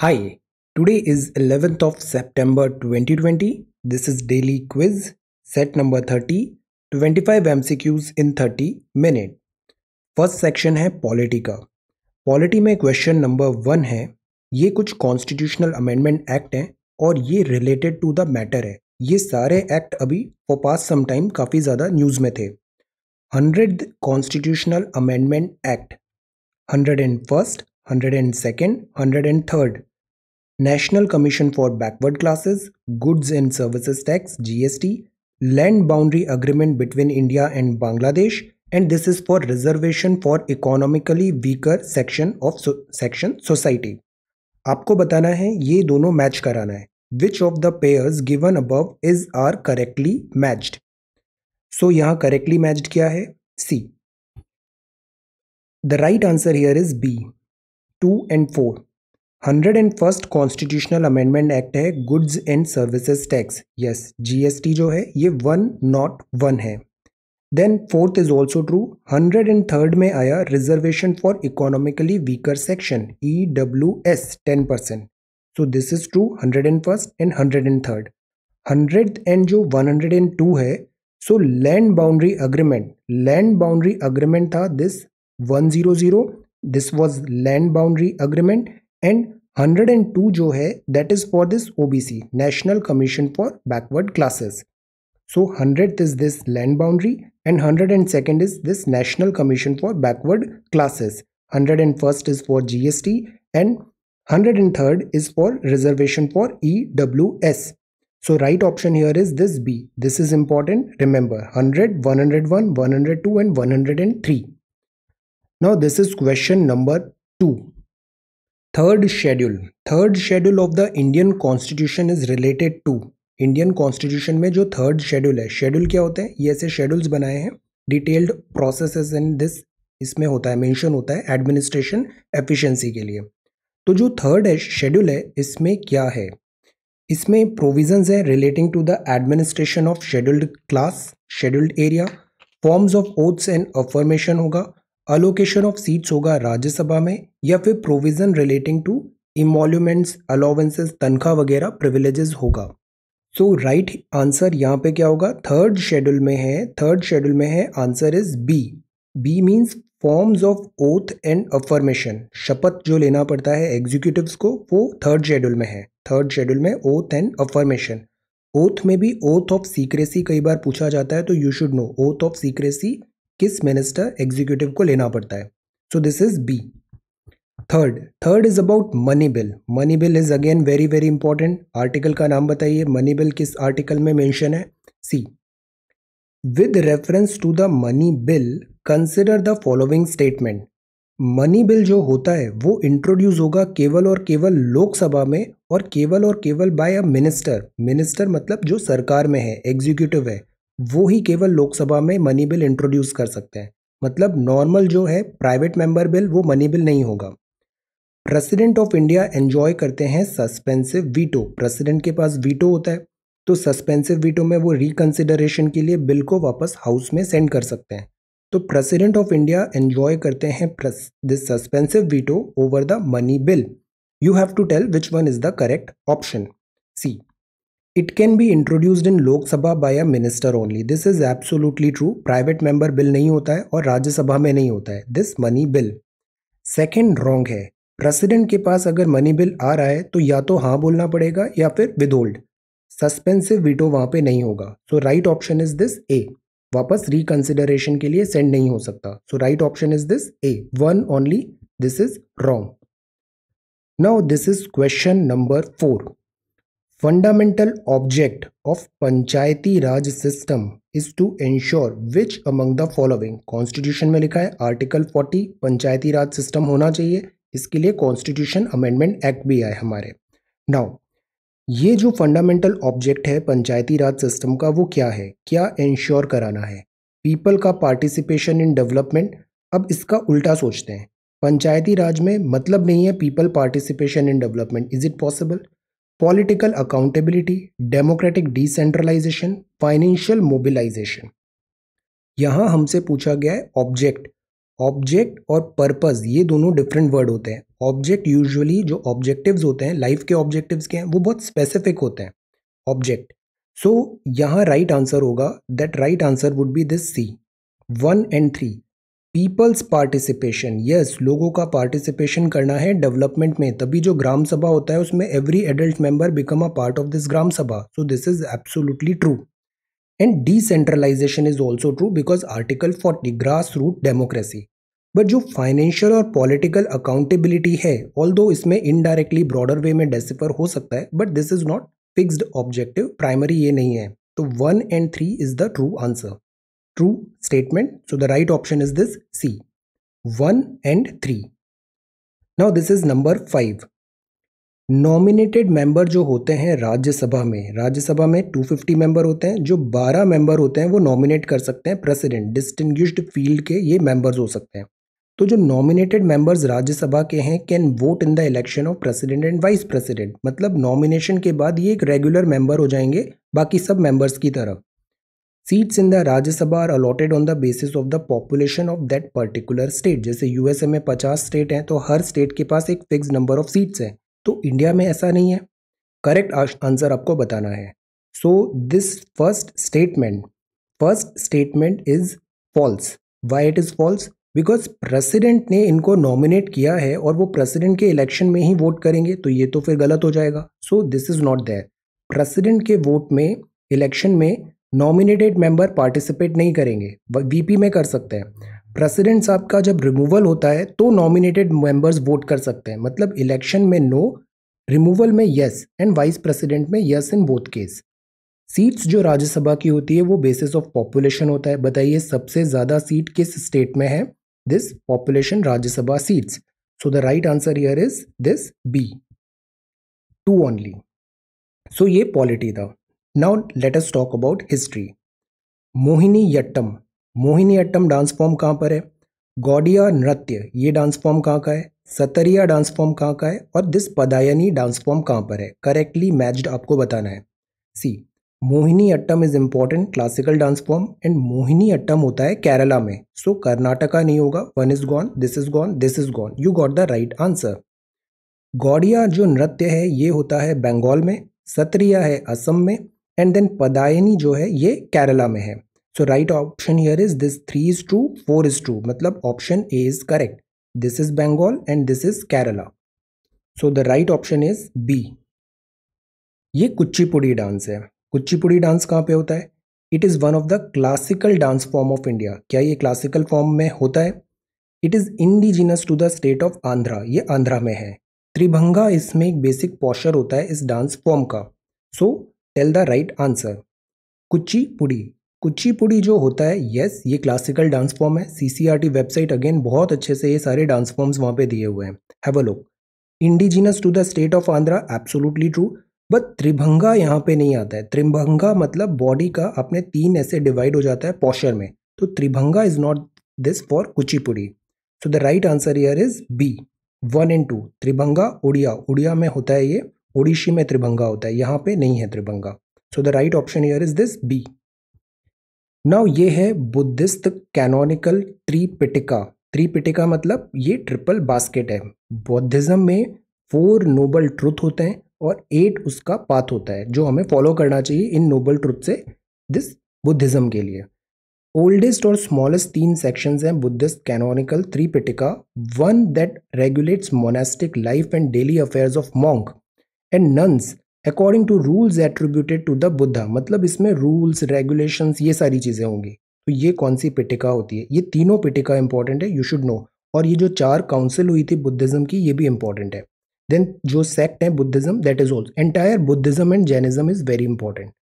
Hi, today is 11th of September 2020. This is daily quiz, set number 30, 25 MCQs in 30 minute first section है polity का polity में question number one है ये कुछ constitutional amendment act हैं और ये रिलेटेड टू द मैटर है ये सारे एक्ट अभी फॉर पास सम टाइम काफ़ी ज़्यादा न्यूज़ में थे hundred constitutional amendment act hundred and first hundred and second hundred and third national commission for backward classes goods and services tax GST land boundary agreement between India and Bangladesh and this is for reservation for economically weaker section of section society आपको बताना है ये दोनों match कराना है which of the pairs given above is are correctly matched so यहां correctly matched क्या है सी the right answer here is B two and four hundred and first constitutional amendment act है goods and services tax yes GST जो है ये one not one है then fourth is also true hundred and third में आया reservation for economically weaker section E W S ten percent So this is true 101st and 103rd. 100th and jo 102 hai. So land boundary agreement. Land boundary agreement tha this 100. This was land boundary agreement. And 102 jo hai that is for this OBC. National Commission for Backward Classes. So 100th is this land boundary. And 102nd is this National Commission for Backward Classes. 101st is for GST. And hundred and third is for reservation for EWS. So right option here is this B. This is important. Remember hundred, hundred one one, one hundred two, and one hundred and three. Now this is question number two. Third schedule. Third schedule of the Indian constitution is related to Indian Constitution. में जो third schedule है schedule क्या होते हैं ये ऐसे schedules बनाए हैं Detailed processes in this इसमें होता है mention होता है administration efficiency के लिए तो जो थर्ड है शेड्यूल है इसमें क्या है इसमें प्रोविजंस है relating to the administration of scheduled class scheduled area forms of oaths and affirmation होगा अलोकेशन ऑफ सीट्स होगा राज्यसभा में या फिर provision relating to emoluments allowances तनख्वाह वगैरह प्रिविलेजेस होगा सो राइट आंसर यहाँ पे क्या होगा थर्ड शेड्यूल में है थर्ड शेड्यूल में है answer is B B means forms of oath and affirmation शपथ जो लेना पड़ता है एग्जीक्यूटिव को वो थर्ड शेड्यूल में है थर्ड शेड्यूल में ओथ एंड अफर्मेशन ओथ में भी ओथ ऑफ सीक्रेसी कई बार पूछा जाता है तो you should know oath of secrecy किस मिनिस्टर एग्जीक्यूटिव को लेना पड़ता है so this is B third third is about money bill money bill is again very very important article का नाम बताइए मनी बिल किस आर्टिकल में मैंशन है see with reference to the money bill consider the following statement money bill जो होता है वो इंट्रोड्यूस होगा केवल और केवल लोकसभा में और केवल और केवल बाय अ मिनिस्टर मिनिस्टर मतलब जो सरकार में है एग्जीक्यूटिव है वो ही केवल लोकसभा में मनी बिल इंट्रोड्यूस कर सकते हैं मतलब नॉर्मल जो है प्राइवेट मेंबर बिल वो मनी बिल नहीं होगा प्रेसिडेंट ऑफ इंडिया एंजॉय करते हैं सस्पेंसिव वीटो प्रेसिडेंट के पास वीटो होता है तो सस्पेंसिव वीटो में वो रिकन्सिडरेशन के लिए बिल को वापस हाउस में सेंड कर सकते हैं तो प्रेसिडेंट ऑफ इंडिया एंजॉय करते हैं this suspensive veto over the money bill you have to tell which one is the correct option see it can be introduced in Lok Sabha by a minister only this is absolutely true private member bill नहीं होता है और राज्यसभा में नहीं होता है this money bill second wrong है president के पास अगर मनी बिल आ रहा है तो या तो हाँ बोलना पड़ेगा या फिर विदहोल्ड सस्पेंसिव वीटो वहां पे नहीं होगा so right option is this A वापस रिकंसिडरेशन के लिए सेंड नहीं हो सकता so right option is this A one only this is wrong now this is question number four fundamental object of Panchayati Raj system is to ensure which among the following constitution में लिखा है article 40 पंचायती Raj system होना चाहिए इसके लिए constitution amendment act भी आए हमारे नाउ ये जो फंडामेंटल ऑब्जेक्ट है पंचायती राज सिस्टम का वो क्या है क्या इंश्योर कराना है पीपल का पार्टिसिपेशन इन डेवलपमेंट अब इसका उल्टा सोचते हैं पंचायती राज में मतलब नहीं है people participation in development is it possible political accountability democratic decentralization financial mobilization यहाँ हमसे पूछा गया है ऑब्जेक्ट ऑब्जेक्ट और पर्पस ये दोनों डिफरेंट वर्ड होते हैं ऑब्जेक्ट यूजुअली जो ऑब्जेक्टिव्स होते हैं लाइफ के ऑब्जेक्टिव्स के हैं वो बहुत स्पेसिफिक होते हैं ऑब्जेक्ट सो so, यहाँ राइट आंसर होगा that right answer would be this C one and three people's participation yes लोगों का पार्टिसिपेशन करना है डेवलपमेंट में तभी जो ग्राम सभा होता है उसमें every adult member become a part of this Gram Sabha so this is absolutely true And decentralization is also true because article 40 grassroots democracy. But जो फाइनेंशियल और पॉलिटिकल अकाउंटेबिलिटी है ऑल दो इसमें इनडायरेक्टली ब्रॉडर वे में डेसिफर हो सकता है but this is not fixed objective primary ये नहीं है तो one and three is the true answer true statement so the right option is this C one and three now this is number five nominated member जो होते हैं राज्यसभा में राज्यसभा में 250 member होते हैं जो 12 मेंबर होते हैं वो नॉमिनेट कर सकते हैं प्रेसिडेंट डिस्टिंग्विश्ड फील्ड के ये मेंबर्स हो सकते हैं तो जो नॉमिनेटेड मेंबर्स राज्यसभा के हैं can vote in the election of president and vice president मतलब नॉमिनेशन के बाद ये एक रेगुलर मेंबर हो जाएंगे बाकी सब मेंबर्स की तरफ seats in the Rajya Sabha are allotted on the basis of the population of that particular state जैसे यूएसए में पचास स्टेट हैं तो हर स्टेट के पास एक फिक्स नंबर ऑफ सीट्स हैं तो इंडिया में ऐसा नहीं है करेक्ट आंसर आपको बताना है so this first statement first statement is false why it is false because president ने इनको नॉमिनेट किया है और वो प्रेसिडेंट के इलेक्शन में ही वोट करेंगे तो ये तो फिर गलत हो जाएगा so this is not there president के वोट में इलेक्शन में नॉमिनेटेड मेंबर पार्टिसिपेट नहीं करेंगे वीपी में कर सकते हैं प्रेसिडेंट साहब का जब रिमूवल होता है तो नॉमिनेटेड मेंबर्स वोट कर सकते हैं मतलब इलेक्शन में नो रिमूवल में यस एंड वाइस प्रेसिडेंट में yes in both case seats जो राज्यसभा की होती है वो बेसिस ऑफ पॉपुलेशन होता है बताइए सबसे ज़्यादा सीट किस स्टेट में है this population Rajya Sabha seats so the right answer here is this B two only so ये पॉलिटी था now let us talk about history Mohiniyattam Mohiniyattam dance form कहाँ पर है गौडिया नृत्य ये डांस फॉर्म कहाँ का है सतरिया डांस फॉर्म कहाँ का है और दिस पदायनी डांस फॉर्म कहाँ पर है करेक्टली मैच्ड आपको बताना है see Mohiniyattam is important classical dance form and Mohiniyattam होता है केरला में सो so, कर्नाटका नहीं होगा one is gone this is gone this is gone you got the right answer Gaudiya जो नृत्य है ये होता है बंगाल में सत्रिया है असम में एंड देन पदायनी जो है ये केरला में है so right option here is this three is true four is true मतलब option A is correct this is Bengal and this is Kerala so the right option is B ये कुचिपुड़ी डांस है कुचिपुड़ी डांस कहाँ पे होता है it is one of the classical dance form of India क्या ये classical form में होता है it is indigenous to the state of Andhra ये आंध्रा में है त्रिभंगा इसमें एक बेसिक पॉस्चर होता है इस डांस फॉर्म का so tell the right answer Kuchipudi Kuchipudi जो होता है यस ये क्लासिकल डांस फॉर्म है सीसीआरटी वेबसाइट अगेन बहुत अच्छे से ये सारे डांस फॉर्म्स वहाँ पे दिए हुए हैं have a look indigenous to the state of Andhra absolutely true but Tribhanga यहाँ पे नहीं आता है त्रिभंगा मतलब बॉडी का अपने तीन ऐसे डिवाइड हो जाता है पॉशर में तो Tribhanga is not this for Kuchipudi so the right answer here is B one and two Tribhanga Odia Odia में होता है ये ओडिशी में त्रिभंगा होता है यहाँ पे नहीं है Tribhanga so the right option here is this B now ये है बुद्धिस्ट कैनोनिकल त्रिपिटिका त्रिपिटिका मतलब ये ट्रिपल बास्केट है बौद्धिज्म में फोर नोबल ट्रुथ होते हैं और एट उसका पाथ होता है जो हमें फॉलो करना चाहिए इन नोबल ट्रुथ से दिस बुद्धिज्म के लिए ओल्डेस्ट और स्मॉलेस्ट तीन सेक्शंस हैं Buddhist canonical Tripitaka one that regulates monastic life and daily affairs of monks and nuns according to rules attributed to the Buddha मतलब इसमें रूल्स रेगुलेशंस ये सारी चीज़ें होंगी तो ये कौन सी पिटिका होती है ये तीनों पिटिका इंपॉर्टेंट है यू शुड नो और ये जो चार काउंसिल हुई थी बुद्धिज्म की ये भी इंपॉर्टेंट है देन जो सेक्ट है Buddhism that is also entire Buddhism and Jainism is very important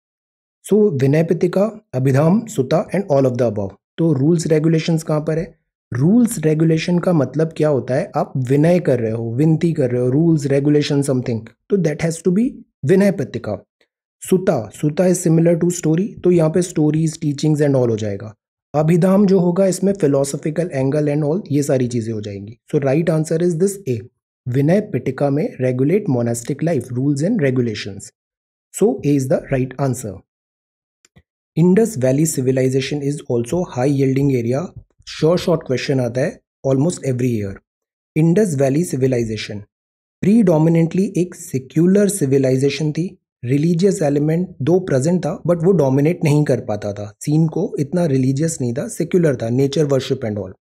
so Vinaya Pitaka Abhidhamma Sutta and all of the above तो रूल्स रेगुलेशंस कहाँ पर है रूल्स रेगुलेशन का मतलब क्या होता है आप विनय कर रहे हो विनती कर रहे हो रूल्स रेगुलेशन समथिंग तो that has to be Vinaya Pitaka Sutta सुता इज सिमिलर टू स्टोरी तो यहाँ पे स्टोरीज टीचिंग्स एंड ऑल हो जाएगा अभिधाम जो होगा इसमें फिलोसफिकल एंगल एंड ऑल ये सारी चीज़ें हो जाएंगी so right answer is this A Vinaya Pitaka में regulate monastic life rules and regulations so A is the right answer Indus valley civilization is also high yielding area sure short question आता है almost every year Indus valley civilization pre एक secular civilization थी religious element though present था but वो dominate नहीं कर पाता था सीन को इतना रिलीजियस नहीं था सेक्युलर था नेचर वर्शिप एंड ऑल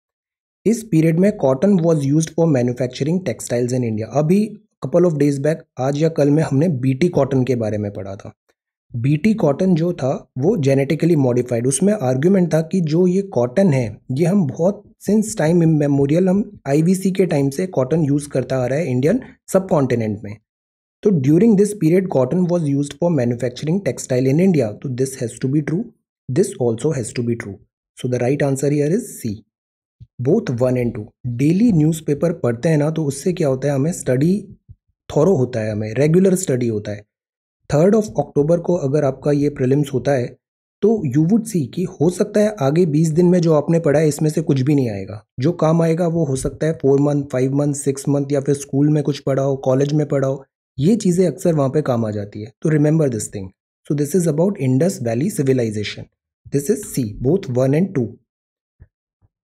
इस पीरियड में cotton was use for manufacturing textiles in India अभी कपल ऑफ डेज बैक आज या कल में हमने बीटी कॉटन के बारे में पढ़ा था बीटी कॉटन जो था वो जेनेटिकली मॉडिफाइड उसमें आर्ग्यूमेंट था कि जो ये कॉटन है ये हम बहुत सिंस टाइम मेमोरियल हम आईवीसी के टाइम से कॉटन यूज़ करता आ रहा है इंडियन सब कॉन्टिनेंट में तो during this period cotton was use for manufacturing textile in India तो this has to be true this also has to be true so the right answer here is C both one and two daily newspaper पढ़ते हैं ना तो उससे क्या होता है हमें स्टडी थोरो होता है हमें रेगुलर स्टडी होता है थर्ड ऑफ अक्टूबर को अगर आपका ये प्रिलिम्स होता है तो यू वुड सी कि हो सकता है आगे बीस दिन में जो आपने पढ़ा है इसमें से कुछ भी नहीं आएगा जो काम आएगा वो हो सकता है four month five month six month या फिर स्कूल में कुछ पढ़ाओ कॉलेज में पढ़ाओ ये चीज़ें अक्सर वहाँ पर काम आ जाती है तो remember this thing so this is about Indus valley civilization this is C both one and two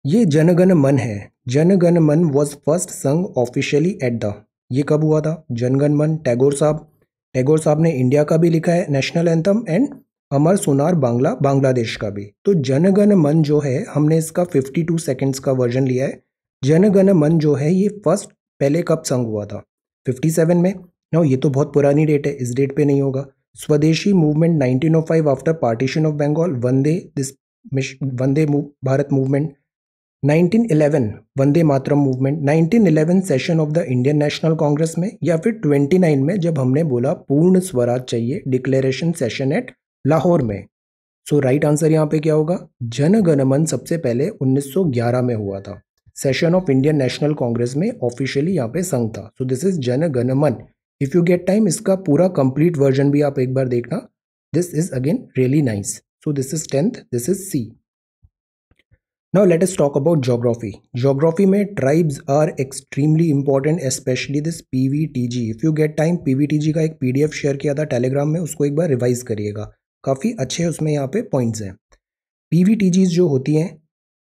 ये जनगण मन है Jana Gana Mana was first sung officially at the ये कब हुआ था जनगण मन टैगोर साहब टैगोर साहब ने इंडिया का भी लिखा है national anthem and Amar Sonar Bangla Bangladesh का भी तो जनगण मन जो है हमने इसका 52 सेकेंड्स का वर्जन लिया है जनगण मन जो है ये फर्स्ट पहले कब संग हुआ था 57 में ना ये तो बहुत पुरानी डेट है इस डेट पे नहीं होगा Swadeshi movement 1905 after partition of Bengal Vande this Vande Bharat movement 1911 Vande Mataram movement 1911 session of the Indian National Congress में या फिर 29 में जब हमने बोला पूर्ण स्वराज चाहिए डिक्लेरेशन सेशन एट लाहौर में सो राइट आंसर यहाँ पे क्या होगा जनगणमन सबसे पहले 1911 में हुआ था session of Indian National Congress में ऑफिशियली यहाँ पे संघ था so this is Jana Gana Mana if you get time इसका पूरा कंप्लीट वर्जन भी आप एक बार देखना this is again really nice so this is tenth this is C now let's talk about geography geography में P V T G if you get time P V T G का एक P D F share किया था Telegram में उसको एक बार revise करिएगा काफ़ी अच्छे उसमें यहाँ पे पॉइंट्स हैं पी वी टी जो होती हैं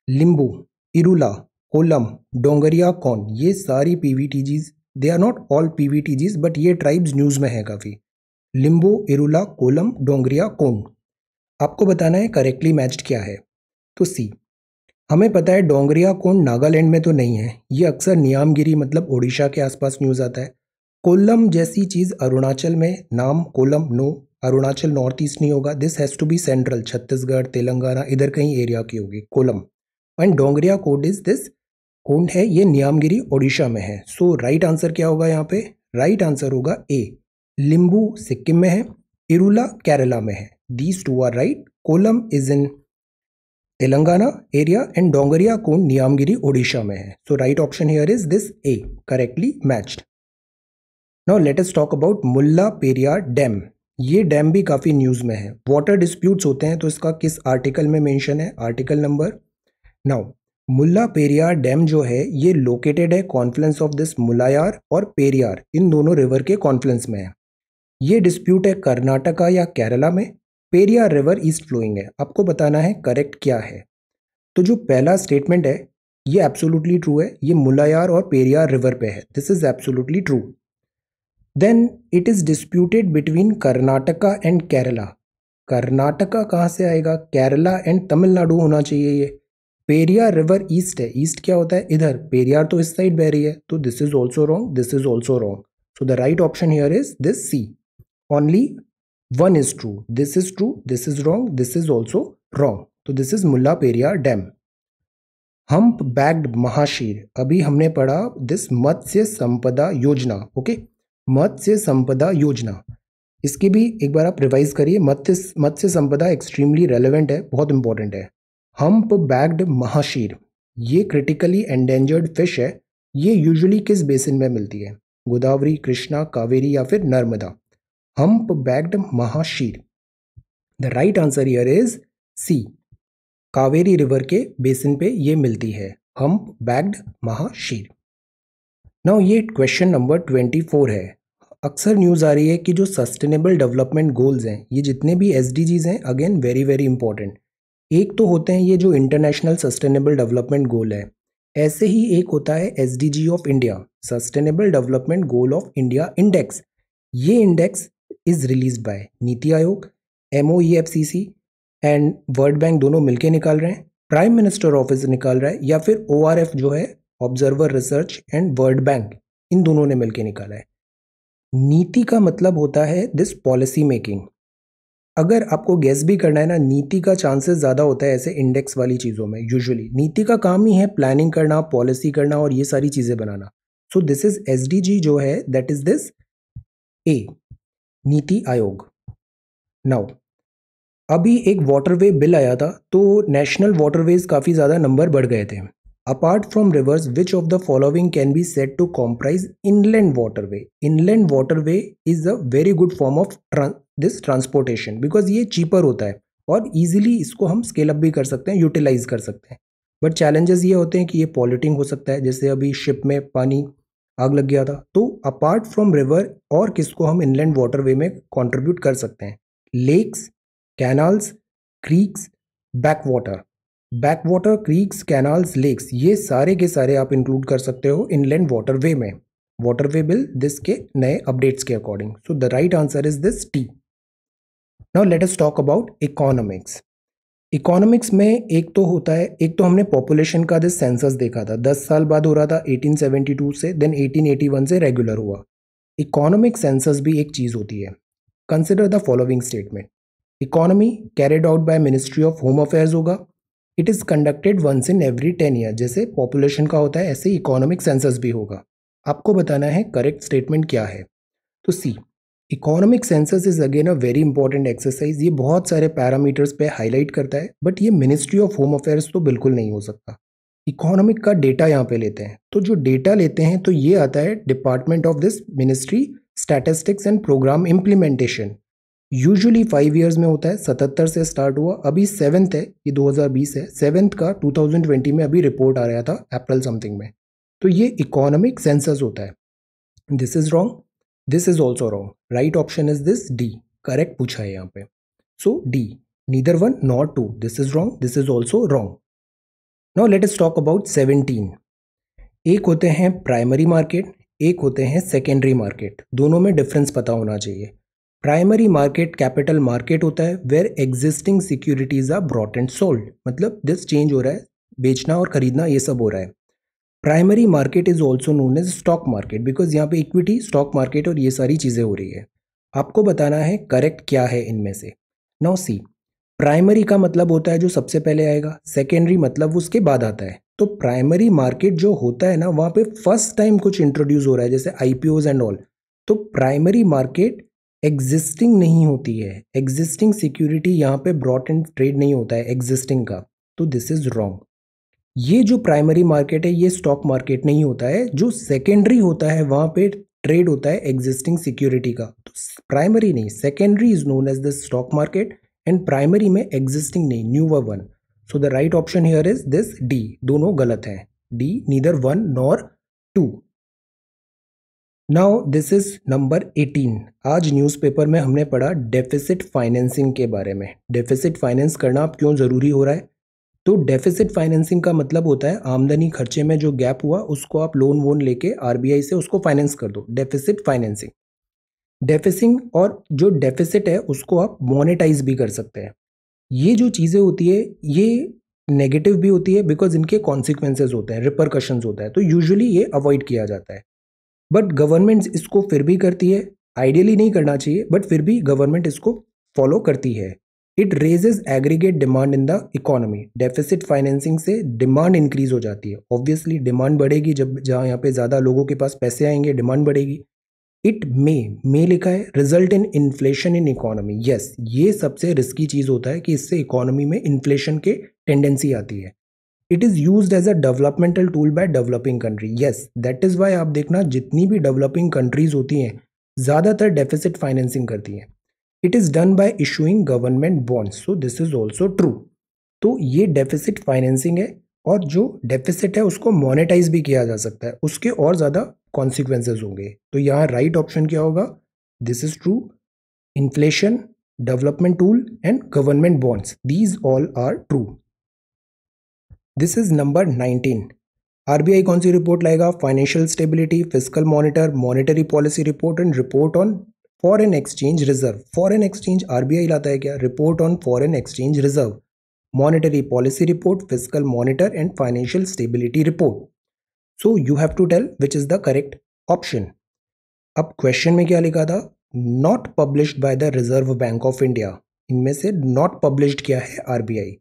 लिम्बू इरूला कोलम डोंगरिया कौन ये सारी P V T Gs they are not all P V T Gs but ये ट्राइब्स न्यूज़ में हैं काफ़ी लिम्बू इरूला कोलम डोंगरिया कौन आपको बताना है करेक्टली मैच्ड क्या है तो सी हमें पता है डोंगरिया कोण नागालैंड में तो नहीं है ये अक्सर नियामगिरी मतलब ओडिशा के आसपास न्यूज़ आता है कोल्लम जैसी चीज़ अरुणाचल में नाम Kolam no Arunachal North East नहीं होगा this has to be central Chhattisgarh Telangana इधर कहीं एरिया की होगी Kolam and Dongria Kondh is this Kondh है ये नियामगिरी ओडिशा में है सो राइट आंसर क्या होगा यहाँ पे राइट आंसर होगा ए लिम्बू सिक्किम में है इरुला केरला में है these two are right Kolam is in Telangana area and Dongria Kondh Niyamgiri Odisha में है so right option here is this A correctly matched now let talk about Mullaperiyar dam ये डैम भी काफ़ी न्यूज़ में है वाटर डिस्प्यूट्स होते हैं तो इसका किस आर्टिकल में मेंशन है article number now Mullaperiyar dam जो है ये लोकेटेड है कॉन्फ्लेंस ऑफ दिस मुलायार और पेरियार इन दोनों रिवर के कॉन्फ्लेंस में है ये डिस्प्यूट है कर्नाटका या केरला में पेरिया रिवर इज फ्लोइंग है आपको बताना है करेक्ट क्या है तो जो पहला स्टेटमेंट है ये एब्सोल्युटली ट्रू है ये मुलायार और पेरियार रिवर पे है this is absolutely true then it is disputed between Karnataka and Kerala Karnataka कहाँ से आएगा केरला एंड तमिलनाडु होना चाहिए ये पेरियार रिवर ईस्ट है ईस्ट क्या होता है इधर पेरियार तो इस साइड बह रही है तो this is also wrong this is also wrong so the right option here is this C only one is true this is true this is wrong this is also wrong तो this is Mullaperiyar dam hump backed mahseer अभी हमने पढ़ा this मत्स्य संपदा योजना okay मत्स्य संपदा योजना इसकी भी एक बार आप रिवाइज करिए मत्स्य मत्स्य संपदा एक्सट्रीमली रेलिवेंट है बहुत इंपॉर्टेंट है हम्प बैग्ड महाशीर ये क्रिटिकली एंडेंजर्ड फिश है ये यूजुअली किस बेसिन में मिलती है गोदावरी कृष्णा कावेरी या फिर Narmada hump backed mahseer the right answer here is C Kaveri river के बेसिन पे ये मिलती है हम्प बैग्ड महाशीर नाउ ये क्वेश्चन नंबर ट्वेंटी फोर है अक्सर न्यूज़ आ रही है कि जो सस्टेनेबल डेवलपमेंट गोल्स हैं ये जितने भी एस हैं अगेन वेरी वेरी इंपॉर्टेंट एक तो होते हैं ये जो इंटरनेशनल सस्टेनेबल डेवलपमेंट गोल है ऐसे ही एक होता है S of India sustainable development goal of India index ये index is release by NITI Aayog M and World bank दोनों मिलकर निकाल रहे हैं प्राइम मिनिस्टर ऑफिस निकाल रहा है या फिर ओ जो है observer research and World Bank इन दोनों ने मिलकर निकाला है नीति का मतलब होता है दिस पॉलिसी मेकिंग अगर आपको गैस भी करना है ना नीति का चांसेस ज़्यादा होता है ऐसे इंडेक्स वाली चीज़ों में यूजुअली नीति का काम ही है प्लानिंग करना पॉलिसी करना और ये सारी चीज़ें बनाना सो दिस इज़ एस जो है दैट इज़ दिस ए नीति आयोग नाउ अभी एक वाटरवे बिल आया था तो नेशनल वाटरवेज काफ़ी ज़्यादा नंबर बढ़ गए थे apart from rivers which of the following can be set to comprise inland waterway inland waterway is a very good form of this transportation because ये चीपर होता है और ईजिली इसको हम स्केल अप भी कर सकते हैं यूटिलाइज कर सकते हैं बट चैलेंजेस ये होते हैं कि ये पॉल्यूटिंग हो सकता है जैसे अभी शिप में पानी आग लग गया था तो अपार्ट फ्रॉम रिवर और किसको हम इनलैंड वाटरवे में कंट्रीब्यूट कर सकते हैं lakes canals creeks back water back water creeks canals lakes ये सारे के सारे आप इंक्लूड कर सकते हो इनलैंड वाटरवे में वाटरवे बिल दिस के नए अपडेट्स के according so the right answer is this T now let's talk about economics economics में एक तो होता है एक तो हमने पॉपुलेशन का दिस सेंसस देखा था दस साल बाद हो रहा था 1872 से देन 1881 से रेगुलर हुआ इकोनॉमिक सेंसस भी एक चीज़ होती है consider the following statement economy carried out by ministry of home affairs होगा it is conducted once in every ten year जैसे पॉपुलेशन का होता है ऐसे इकोनॉमिक सेंसस भी होगा आपको बताना है करेक्ट स्टेटमेंट क्या है तो C economic census is again a very important exercise ये बहुत सारे पैरामीटर्स पे हाईलाइट करता है बट ये मिनिस्ट्री ऑफ होम अफेयर्स तो बिल्कुल नहीं हो सकता इकोनॉमिक का डेटा यहाँ पे लेते हैं तो जो डेटा लेते हैं तो ये आता है department of this ministry statistics and programme implementation usually five years में होता है सतहत्तर से स्टार्ट हुआ अभी सेवन्थ है ये 2020 है सेवन्थ का 2020 में अभी रिपोर्ट आ रहा था अप्रैल समथिंग में तो ये इकोनॉमिक सेंसस होता है this is wrong this is also wrong right option is this D correct पूछा है यहाँ पे so D neither one not two this is wrong this is also wrong now let's talk about seventeen एक होते हैं primary market एक होते हैं सेकेंडरी मार्केट दोनों में डिफरेंस पता होना चाहिए प्राइमरी मार्केट कैपिटल मार्केट होता है where existing securities are brought and sold मतलब दिस चेंज हो रहा है बेचना और खरीदना ये सब हो रहा है primary market is also known as stock market because यहाँ पे इक्विटी स्टॉक मार्केट और ये सारी चीज़ें हो रही है आपको बताना है करेक्ट क्या है इनमें से नौ सी प्राइमरी का मतलब होता है जो सबसे पहले आएगा सेकेंडरी मतलब उसके बाद आता है तो प्राइमरी मार्केट जो होता है ना वहाँ पे फर्स्ट टाइम कुछ इंट्रोड्यूस हो रहा है जैसे आई एंड ऑल तो प्राइमरी मार्केट एग्जिस्टिंग नहीं होती है एग्जिस्टिंग सिक्योरिटी यहाँ पे ब्रॉड एंड ट्रेड नहीं होता है एग्जिस्टिंग का तो दिस इज़ रॉन्ग ये जो प्राइमरी मार्केट है ये स्टॉक मार्केट नहीं होता है जो सेकेंडरी होता है वहां पे ट्रेड होता है एग्जिस्टिंग सिक्योरिटी का तो प्राइमरी नहीं secondary is known as the stock market and primary में एग्जिस्टिंग नहीं new one so the right option here is this D दोनों गलत है D neither one nor two now this is number 18 आज newspaper में हमने पढ़ा डेफिसिट फाइनेंसिंग के बारे में डेफिसिट फाइनेंस करना अब क्यों ज़रूरी हो रहा है तो डेफिसिट फाइनेंसिंग का मतलब होता है आमदनी खर्चे में जो गैप हुआ उसको आप लोन वोन लेके आरबीआई से उसको फाइनेंस कर दो डेफिसिट फाइनेंसिंग डेफिसिंग और जो डेफिसिट है उसको आप मोनेटाइज भी कर सकते हैं ये जो चीज़ें होती है ये नेगेटिव भी होती है बिकॉज इनके कॉन्सिक्वेंसेज होते हैं रिपरकशंस होता है तो यूजुअली ये अवॉइड किया जाता है बट गवर्नमेंट इसको फिर भी करती है आइडियली नहीं करना चाहिए बट फिर भी गवर्नमेंट इसको फॉलो करती है it raises aggregate demand in the economy deficit financing से डिमांड इंक्रीज हो जाती है ऑब्वियसली डिमांड बढ़ेगी जब जहाँ यहाँ पे ज़्यादा लोगों के पास पैसे आएंगे डिमांड बढ़ेगी इट मे मे लिखा है result in inflation in economy yes ये सबसे रिस्की चीज़ होता है कि इससे इकोनॉमी में इन्फ्लेशन के टेंडेंसी आती है it is use as a developmental tool by developing country yes that is why आप देखना जितनी भी डेवलपिंग कंट्रीज होती हैं ज़्यादातर डेफिसिट फाइनेंसिंग करती हैं it is done by issuing government bonds so this is also true तो ये डेफिसिट फाइनेंसिंग है और जो डेफिसिट है उसको मोनेटाइज भी किया जा सकता है उसके और ज़्यादा कॉन्सिक्वेंसेज होंगे तो यहाँ राइट ऑप्शन क्या होगा this is true inflation development tool and government bonds these all are true this is number nineteen RBI कौन सी रिपोर्ट लाएगा financial stability physical monitor monetary policy report and report on foreign exchange reserve foreign exchange I लाता है क्या report on foreign exchange reserve monetary policy report physical monitor and financial stability report so you have to tell which is the correct option अब question में क्या लिखा था not published by the Reserve Bank of India इनमें से not published क्या है I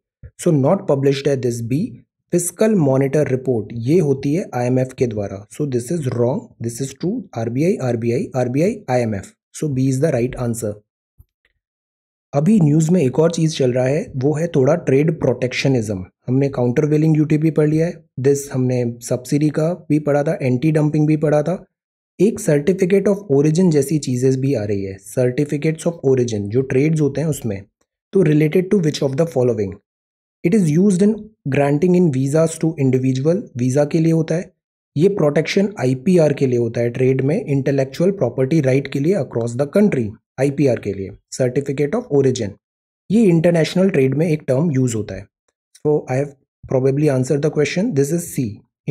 so not published है this B physical monitor report ये होती है एफ के द्वारा so this is wrong this is true R B I I M F so B is the right answer अभी news में एक और चीज़ चल रहा है वो है थोड़ा ट्रेड प्रोटेक्शनिज्म हमने काउंटर वेलिंग ड्यूटी भी पढ़ लिया है दिस हमने सब्सिडी का भी पढ़ा था एंटी डंपिंग भी पढ़ा था एक सर्टिफिकेट ऑफ ओरिजिन जैसी चीज़ें भी आ रही है सर्टिफिकेट्स ऑफ ओरिजिन जो ट्रेड्स होते हैं उसमें तो related to which of the following it is use in granting in visas to individual visa के लिए होता है ये प्रोटेक्शन आईपीआर के लिए होता है ट्रेड में इंटेलेक्चुअल प्रॉपर्टी राइट के लिए अक्रॉस द कंट्री आईपीआर के लिए सर्टिफिकेट ऑफ ओरिजिन ये इंटरनेशनल ट्रेड में एक टर्म यूज होता है so I have probably answer the question this is C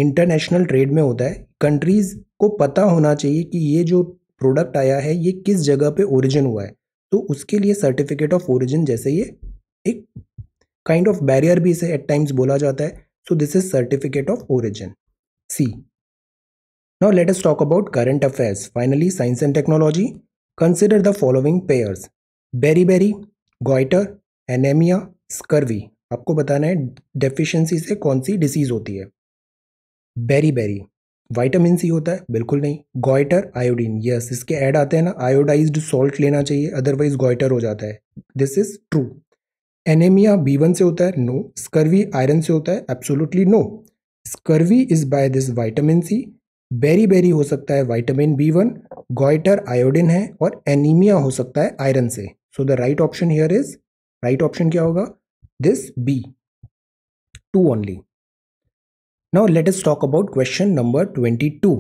international trade में होता है कंट्रीज को पता होना चाहिए कि ये जो प्रोडक्ट आया है ये किस जगह पे ओरिजिन हुआ है तो उसके लिए सर्टिफिकेट ऑफ ओरिजिन जैसे ये एक काइंड ऑफ बैरियर भी इसे एट टाइम्स बोला जाता है so this is certificate of origin C Now let us talk about current affairs. Finally, science and technology. Consider the following pairs. Beriberi goiter, anaemia scurvy आपको बताना है deficiency से कौन सी डिसीज होती है बेरीबेरी वाइटामिन सी होता है बिल्कुल नहीं गोइटर आयोडीन यस इसके ऐड आते हैं ना आयोडाइज्ड सॉल्ट लेना चाहिए अदरवाइज गोइटर हो जाता है this is true anaemia B one से होता है नो स्कर्वी आयरन से होता है absolutely no scurvy is by this vitamin C beriberi हो सकता है vitamin B one goitre iodine है और एनीमिया हो सकता है आयरन से so the right option here is right option क्या होगा this B two only now let us talk about question number twenty two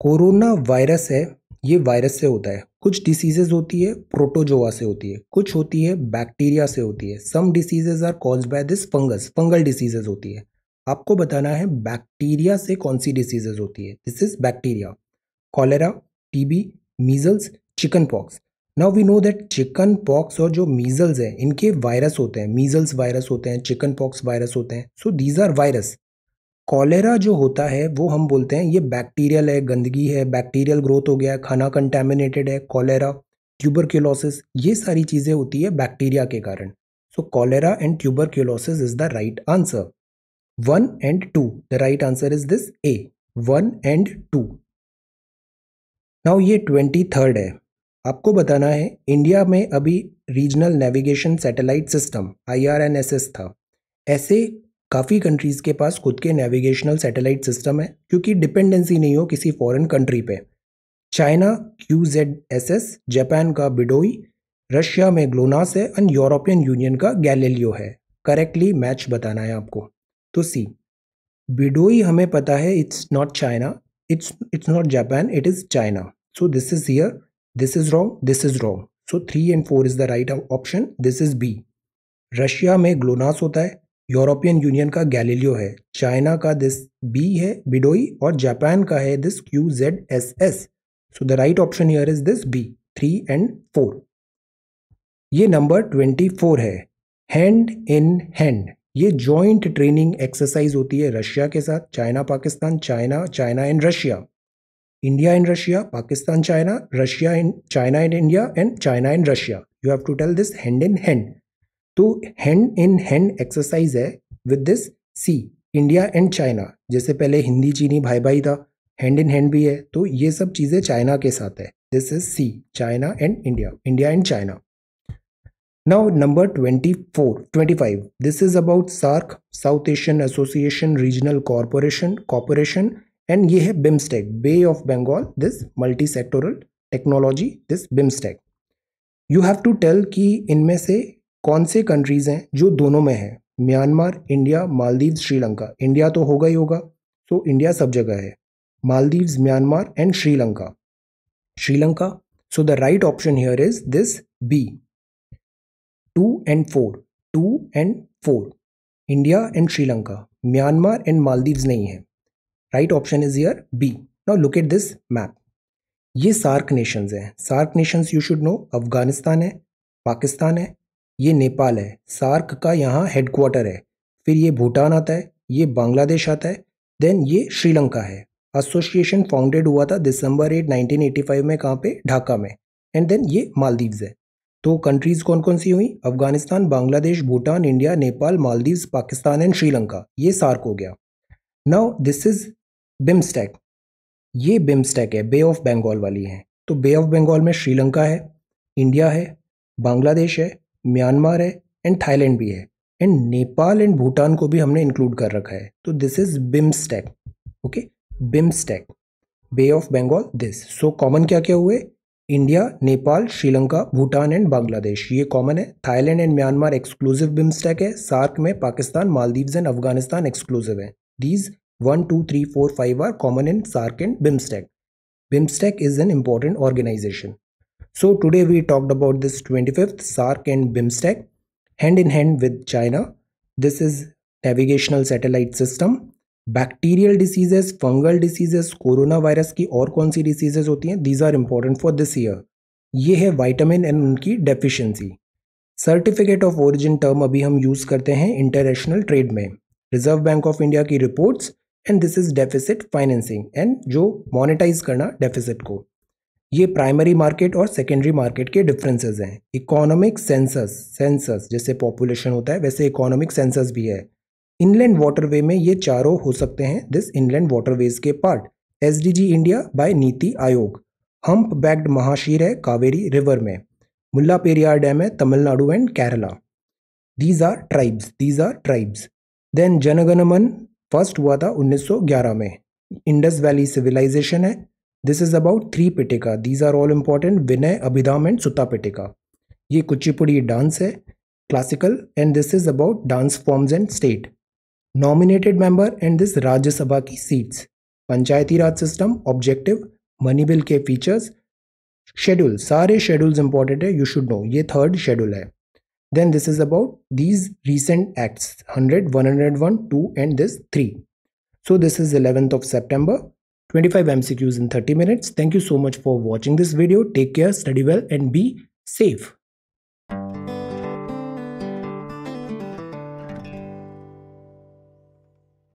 corona virus है ये वायरस से होता है कुछ डिसीजेज होती है प्रोटोजोआ से होती है कुछ होती है बैक्टीरिया से होती है some diseases are cause by this fungus fungal diseases होती है आपको बताना है बैक्टीरिया से कौन सी डिसीजेज होती है this is bacteria cholera TB measles chicken pox now we know that chicken pox और जो मीजल्स हैं इनके वायरस होते हैं मीजल्स वायरस होते हैं चिकन पॉक्स वायरस होते हैं so these are virus cholera जो होता है वो हम बोलते हैं ये बैक्टीरियल है गंदगी है बैक्टीरियल ग्रोथ हो गया है खाना कंटेमिनेटेड है कॉलेरा ट्यूबरक्यूलोसिस ये सारी चीज़ें होती है बैक्टीरिया के कारण so cholera and tuberculosis is the right answer one and two the right answer is this A one and two now ये ट्वेंटी थर्ड है आपको बताना है इंडिया में अभी regional navigation satellite system IRNSS था ऐसे काफ़ी कंट्रीज़ के पास खुद के नेविगेशनल सैटेलाइट सिस्टम है क्योंकि डिपेंडेंसी नहीं हो किसी फॉरेन कंट्री पे China Q Z S S Japan का बिडोई रशिया में ग्लोनास है एंड यूरोपियन यूनियन का गैलेलियो है करेक्टली मैच बताना है आपको तो सी बिडोई हमें पता है it's not China it's it's not Japan it is China so this is here this is wrong this is wrong so three and four is the right option this is B Russia में GLONASS होता है European Union का Galileo है China का this B है BeiDou और Japan का है this Q Z S S so the right option here is this B three and four ये नंबर ट्वेंटी फोर है हैंड इन हैंड ये जॉइंट ट्रेनिंग एक्सरसाइज होती है रशिया के साथ China Pakistan China China and Russia India and Russia Pakistan China Russia and China and India and China and Russia you have to tell this hand in hand तो hand in hand exercise है with this C India and China जैसे पहले हिंदी चीनी भाई भाई था hand in hand भी है तो ये सब चीज़ें चाइना के साथ है this is C China and India India and China Now number 24, 25. This is about SARC, South Asian Association Regional Corporation, Corporation and ये है BIMSTEC bay of Bengal this multi sectoral technology this BIMSTEC you have to tell कि इनमें से कौन से countries हैं जो दोनों में है Myanmar India Maldives Sri Lanka India तो होगा ही होगा सो so, इंडिया सब जगह है Maldives Myanmar and Sri Lanka Sri Lanka so the right option here is this B two and four two and four India and Sri Lanka Myanmar and Maldives नहीं है right option is here B now look at this map ये SAARC nations हैं SAARC nations you should know Afghanistan है पाकिस्तान है ये नेपाल है SAARC का यहाँ हेडक्वार्टर है फिर ये भूटान आता है ये बांग्लादेश आता है देन ये श्रीलंका है एसोसिएशन फाउंडेड हुआ था दिसंबर एट 1985 में कहाँ पे ढाका में एंड देन ये मालदीव्स है तो कंट्रीज कौन कौन सी हुई अफगानिस्तान बांग्लादेश भूटान इंडिया नेपाल मालदीव्स पाकिस्तान एंड श्रीलंका ये सार्क हो गया नाउ दिस इज बिम्स्टैक ये बिम्स्टैक है बे ऑफ बंगाल वाली है तो बे ऑफ बंगाल में श्रीलंका है इंडिया है बांग्लादेश है म्यांमार है एंड थाईलैंड भी है एंड नेपाल एंड भूटान को भी हमने इंक्लूड कर रखा है तो this is BIMSTEC okay BIMSTEC bay of Bengal this so common क्या क्या हुए इंडिया नेपाल श्रीलंका भूटान एंड बांग्लादेश ये कॉमन है Thailand and Myanmar exclusive BIMSTEC है सार्क में पाकिस्तान मालदीव एंड अफगानिस्तान एक्सक्लूसिव है these one two three four five are common in SAARC and BIMSTEC BIMSTEC is an important organisation so today we talked about this twenty fifth SAARC and BIMSTEC hand in hand with China this is navigational satellite system bacterial diseases fungal diseases corona virus की और कौन सी diseases होती हैं these are important for this year ये है vitamin and उनकी deficiency certificate of origin term अभी हम यूज़ करते हैं इंटरनेशनल ट्रेड में रिजर्व बैंक ऑफ इंडिया की reports and this is deficit financing and जो मोनिटाइज करना डेफिसिट को ये प्राइमरी मार्केट और सेकेंडरी मार्केट के डिफरेंसेस हैं इकोनॉमिक सेंसस सेंसस जैसे पॉपुलेशन होता है वैसे इकोनॉमिक सेंसस भी है इनलैंड वाटरवे में ये चारों हो सकते हैं दिस इनलैंड वाटरवेज के part as India by NITI Aayog hump backed महाशीर है कावेरी रिवर में मुल्ला पेरियार डैम है Tamil Nadu and Kerala these are tribes these are tribes then Jana Gana Mana first हुआ था 1911 में इंडस वैली सिविलाइजेशन है this is about three Pitaka these are all important Vinaya Abhidhamma and Sutta Pitaka ये Kuchipudi dance है classical and this is about dance forms and state nominated member and this Rajya Sabha seats. Panchayati Raj system, objective, money features, schedule, sare schedules important you should know, ye third schedule Then this is about these recent acts, 100, 101, 2 and this 3. So this is 11th of September, 25 MCQs in 30 minutes. Thank you so much for watching this video. Take care, study well and be safe.